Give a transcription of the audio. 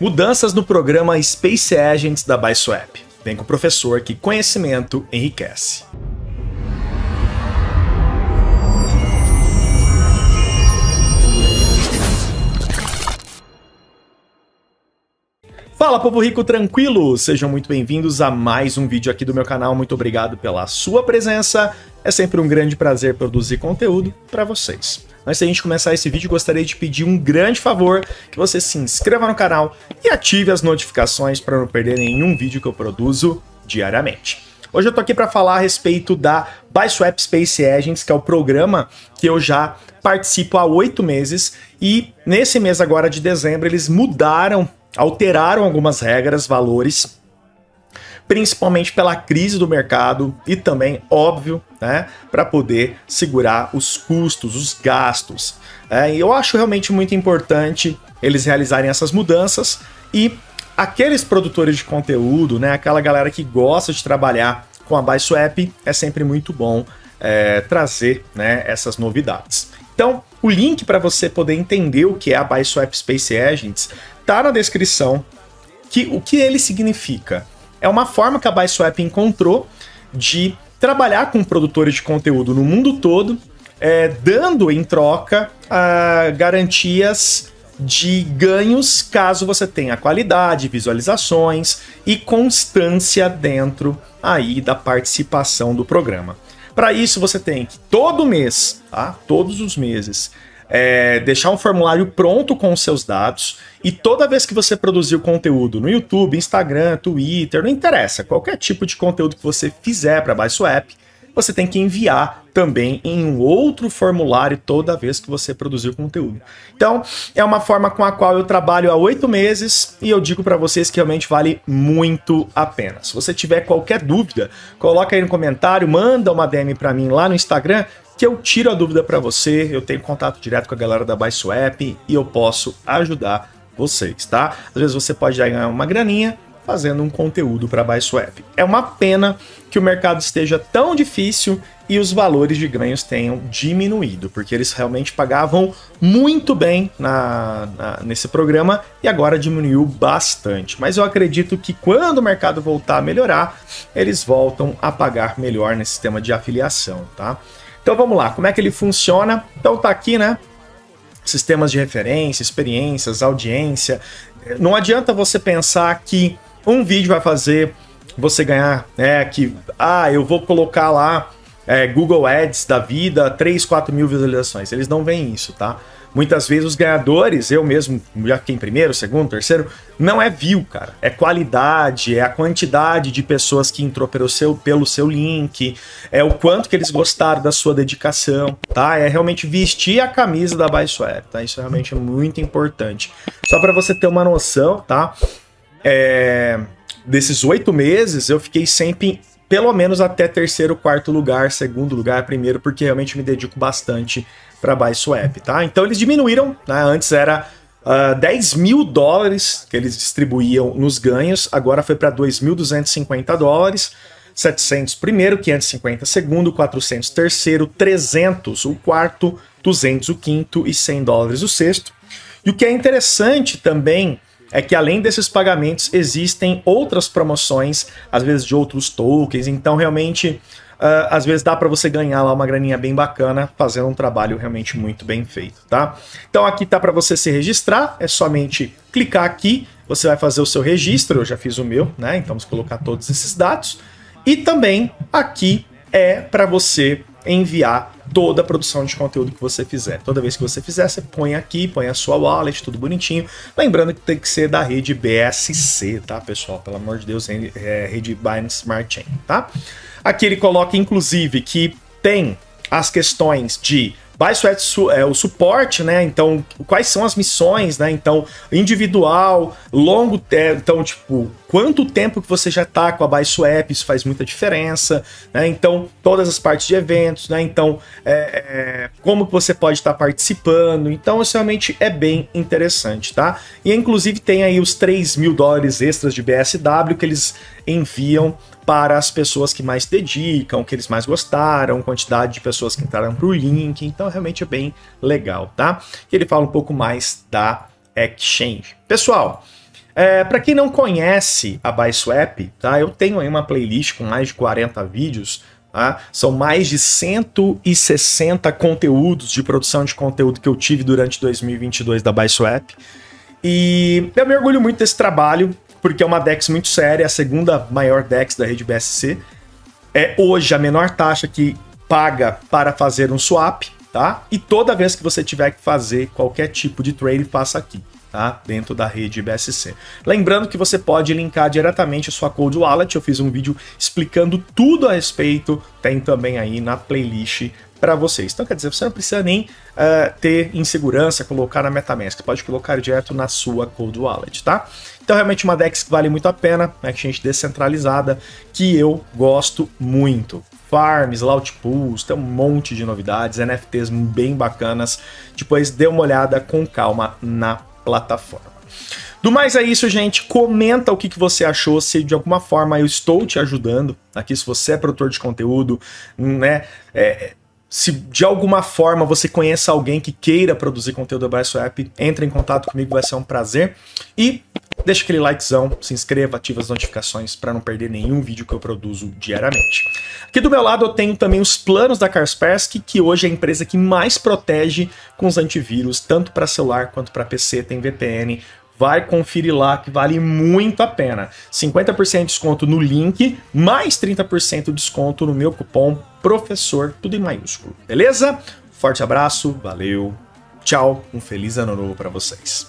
Mudanças no programa Space Agents da BySwap. Vem com o professor que conhecimento enriquece. Fala, povo rico tranquilo! Sejam muito bem-vindos a mais um vídeo aqui do meu canal. Muito obrigado pela sua presença. É sempre um grande prazer produzir conteúdo para vocês. Antes da gente começar esse vídeo, gostaria de pedir um grande favor, que você se inscreva no canal e ative as notificações para não perder nenhum vídeo que eu produzo diariamente. Hoje eu tô aqui para falar a respeito da BySwap Space Agents, que é o programa que eu já participo há oito meses e nesse mês agora de dezembro eles mudaram, alteraram algumas regras, valores principalmente pela crise do mercado e também, óbvio, né, para poder segurar os custos, os gastos. É, e eu acho realmente muito importante eles realizarem essas mudanças e aqueles produtores de conteúdo, né, aquela galera que gosta de trabalhar com a BuySwap, é sempre muito bom é, trazer né, essas novidades. Então, o link para você poder entender o que é a BuySwap Space Agents está na descrição. Que, o que ele significa? é uma forma que a BuySwap encontrou de trabalhar com produtores de conteúdo no mundo todo, é, dando em troca ah, garantias de ganhos caso você tenha qualidade, visualizações e constância dentro aí da participação do programa. Para isso você tem que todo mês, tá? Todos os meses é, deixar um formulário pronto com os seus dados e toda vez que você produzir o conteúdo no YouTube, Instagram, Twitter, não interessa, qualquer tipo de conteúdo que você fizer para baixo app, você tem que enviar também em um outro formulário toda vez que você produzir o conteúdo. Então, é uma forma com a qual eu trabalho há oito meses e eu digo para vocês que realmente vale muito a pena. Se você tiver qualquer dúvida, coloca aí no comentário, manda uma DM para mim lá no Instagram que eu tiro a dúvida para você, eu tenho contato direto com a galera da BuySwap e eu posso ajudar vocês, tá? Às vezes você pode ganhar uma graninha, fazendo um conteúdo para Byswap. É uma pena que o mercado esteja tão difícil e os valores de ganhos tenham diminuído, porque eles realmente pagavam muito bem na, na, nesse programa e agora diminuiu bastante. Mas eu acredito que quando o mercado voltar a melhorar, eles voltam a pagar melhor nesse sistema de afiliação, tá? Então vamos lá, como é que ele funciona? Então tá aqui, né? Sistemas de referência, experiências, audiência. Não adianta você pensar que um vídeo vai fazer você ganhar, né? Que, ah, eu vou colocar lá é, Google Ads da vida, 3, 4 mil visualizações. Eles não veem isso, tá? Muitas vezes os ganhadores, eu mesmo já fiquei em primeiro, segundo, terceiro, não é view, cara. É qualidade, é a quantidade de pessoas que entrou pelo seu, pelo seu link, é o quanto que eles gostaram da sua dedicação, tá? É realmente vestir a camisa da Baisware, tá? Isso é realmente é muito importante. Só para você ter uma noção, tá? é, desses oito meses, eu fiquei sempre pelo menos até terceiro, quarto lugar, segundo lugar, primeiro, porque realmente me dedico bastante para Byswap, tá? Então eles diminuíram, né? Antes era uh, ah, 10 mil dólares que eles distribuíam nos ganhos, agora foi para 2.250 dólares, 700 primeiro, 550 segundo, 400 terceiro, 300 o quarto, 200 o quinto e 100 dólares o sexto. E o que é interessante também é que além desses pagamentos existem outras promoções, às vezes de outros tokens, então realmente uh, às vezes dá para você ganhar lá uma graninha bem bacana fazendo um trabalho realmente muito bem feito, tá? Então aqui tá para você se registrar, é somente clicar aqui, você vai fazer o seu registro, eu já fiz o meu, né? Então vamos colocar todos esses dados. E também aqui é para você enviar toda a produção de conteúdo que você fizer. Toda vez que você fizer, você põe aqui, põe a sua wallet, tudo bonitinho. Lembrando que tem que ser da rede BSC, tá, pessoal? Pelo amor de Deus, é rede Binance Smart Chain, tá? Aqui ele coloca, inclusive, que tem as questões de Biosweat é, é o suporte, né? Então, quais são as missões, né? Então, individual, longo, tempo, então, tipo, quanto tempo que você já tá com a Bioswap, isso faz muita diferença, né? Então, todas as partes de eventos, né? Então, é, é, como que você pode estar tá participando. Então, isso realmente é bem interessante, tá? E, inclusive, tem aí os 3 mil dólares extras de BSW que eles enviam para as pessoas que mais dedicam, que eles mais gostaram, quantidade de pessoas que entraram para o link, então realmente é bem legal, tá? E ele fala um pouco mais da Exchange. Pessoal, é, para quem não conhece a BuySwap, tá? Eu tenho aí uma playlist com mais de 40 vídeos Tá? São mais de 160 conteúdos de produção de conteúdo que eu tive durante 2022 da BySwap. E eu me orgulho muito desse trabalho, porque é uma DEX muito séria, é a segunda maior DEX da rede BSC. É hoje a menor taxa que paga para fazer um swap, tá? E toda vez que você tiver que fazer qualquer tipo de trade, faça aqui, tá? Dentro da rede BSC. Lembrando que você pode linkar diretamente a sua Cold Wallet, eu fiz um vídeo explicando tudo a respeito, tem também aí na playlist para vocês. Então, quer dizer, você não precisa nem uh, ter insegurança, colocar na MetaMask, pode colocar direto na sua Cold Wallet, tá? Então, realmente, uma Dex que vale muito a pena, né, uma exchange descentralizada, que eu gosto muito. Farms, Lout Pools, tem um monte de novidades, NFTs bem bacanas. Depois dê uma olhada com calma na plataforma. Do mais é isso, gente. Comenta o que, que você achou, se de alguma forma eu estou te ajudando aqui, se você é produtor de conteúdo, né? É, se de alguma forma você conhece alguém que queira produzir conteúdo da app, entre em contato comigo, vai ser um prazer. E Deixa aquele likezão, se inscreva, ativa as notificações para não perder nenhum vídeo que eu produzo diariamente. Aqui do meu lado eu tenho também os planos da Kaspersky, que hoje é a empresa que mais protege com os antivírus, tanto para celular quanto para PC, tem VPN, vai conferir lá que vale muito a pena. 50% de desconto no link, mais 30% de desconto no meu cupom professor, tudo em maiúsculo. Beleza? Forte abraço, valeu. Tchau, um feliz ano novo para vocês.